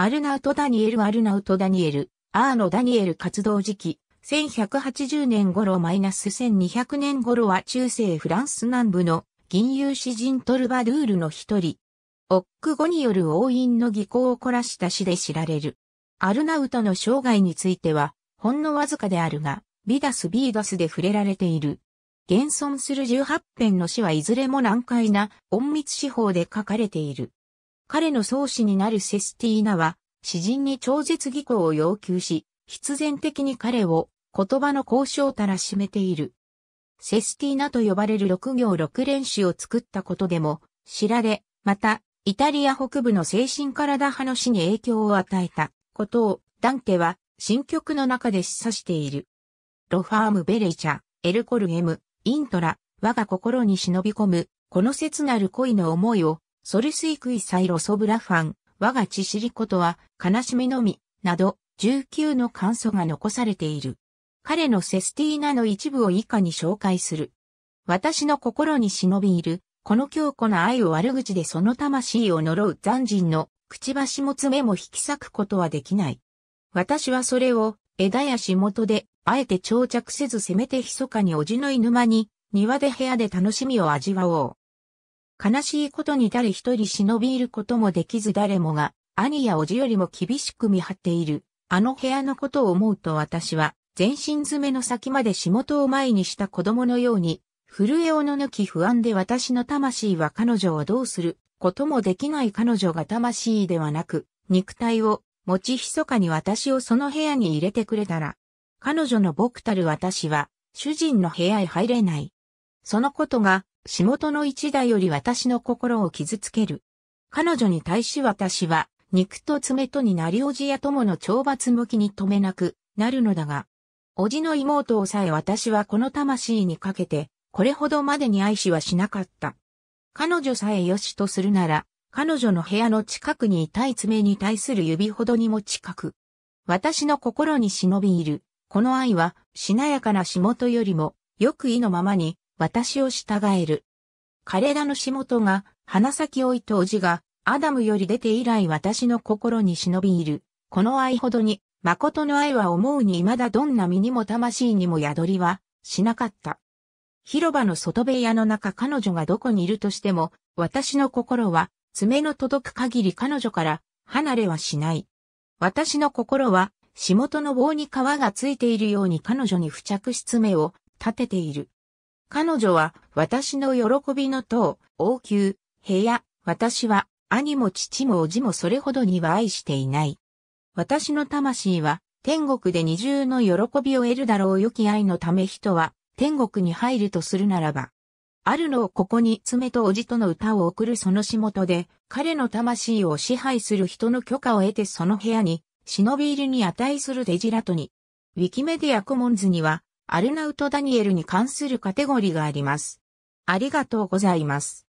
アルナウト・ダニエル・アルナウト・ダニエル、アーノ・ダニエル活動時期、1180年頃マイナス1200年頃は中世フランス南部の銀融詩人トルバドゥールの一人。オック語による応印の技巧を凝らした詩で知られる。アルナウトの生涯については、ほんのわずかであるが、ビダス・ビーダスで触れられている。現存する18編の詩はいずれも難解な隠密手法で書かれている。彼の創始になるセスティーナは、詩人に超絶技巧を要求し、必然的に彼を言葉の交渉たらしめている。セスティーナと呼ばれる6行6連詩を作ったことでも知られ、また、イタリア北部の精神体派の詩に影響を与えたことを、ダンテは新曲の中で示唆している。ロファーム・ベレイチャ、エルコルエム、イントラ、我が心に忍び込む、この切なる恋の思いをソルスイクイサイロソブラファン、我が血知りことは悲しみのみ、など、19の簡素が残されている。彼のセスティーナの一部を以下に紹介する。私の心に忍びいる、この強固な愛を悪口でその魂を呪う残人の、くちばしも爪も引き裂くことはできない。私はそれを、枝や仕事で、あえて長着せずせめて密かにおじの犬沼に、庭で部屋で楽しみを味わおう。悲しいことに誰一人忍び入ることもできず誰もが、兄やおじよりも厳しく見張っている。あの部屋のことを思うと私は、全身詰めの先まで仕事を前にした子供のように、震えをの抜き不安で私の魂は彼女をどうすることもできない彼女が魂ではなく、肉体を持ち密かに私をその部屋に入れてくれたら、彼女の僕たる私は主人の部屋へ入れない。そのことが仕事の一打より私の心を傷つける。彼女に対し私は、肉と爪とになりおじや友の懲罰向きに止めなくなるのだが、おじの妹をさえ私はこの魂にかけて、これほどまでに愛しはしなかった。彼女さえ良しとするなら、彼女の部屋の近くにいたい爪に対する指ほどにも近く。私の心に忍びいる。この愛は、しなやかな仕事よりも、よく意のままに、私を従える。彼らの仕事が、花咲老いとおじが、アダムより出て以来私の心に忍びいる。この愛ほどに、誠の愛は思うに未だどんな身にも魂にも宿りは、しなかった。広場の外部屋の中彼女がどこにいるとしても、私の心は、爪の届く限り彼女から離れはしない。私の心は、仕事の棒に皮がついているように彼女に付着し爪を立てている。彼女は、私の喜びの塔、王宮、部屋、私は、兄も父も叔父もそれほどには愛していない。私の魂は、天国で二重の喜びを得るだろう良き愛のため人は、天国に入るとするならば、あるのをここに爪とおじとの歌を送るその仕事で、彼の魂を支配する人の許可を得てその部屋に、忍び入りに値するデジラトに。ウィキメディアコモンズには、アルナウト・ダニエルに関するカテゴリーがあります。ありがとうございます。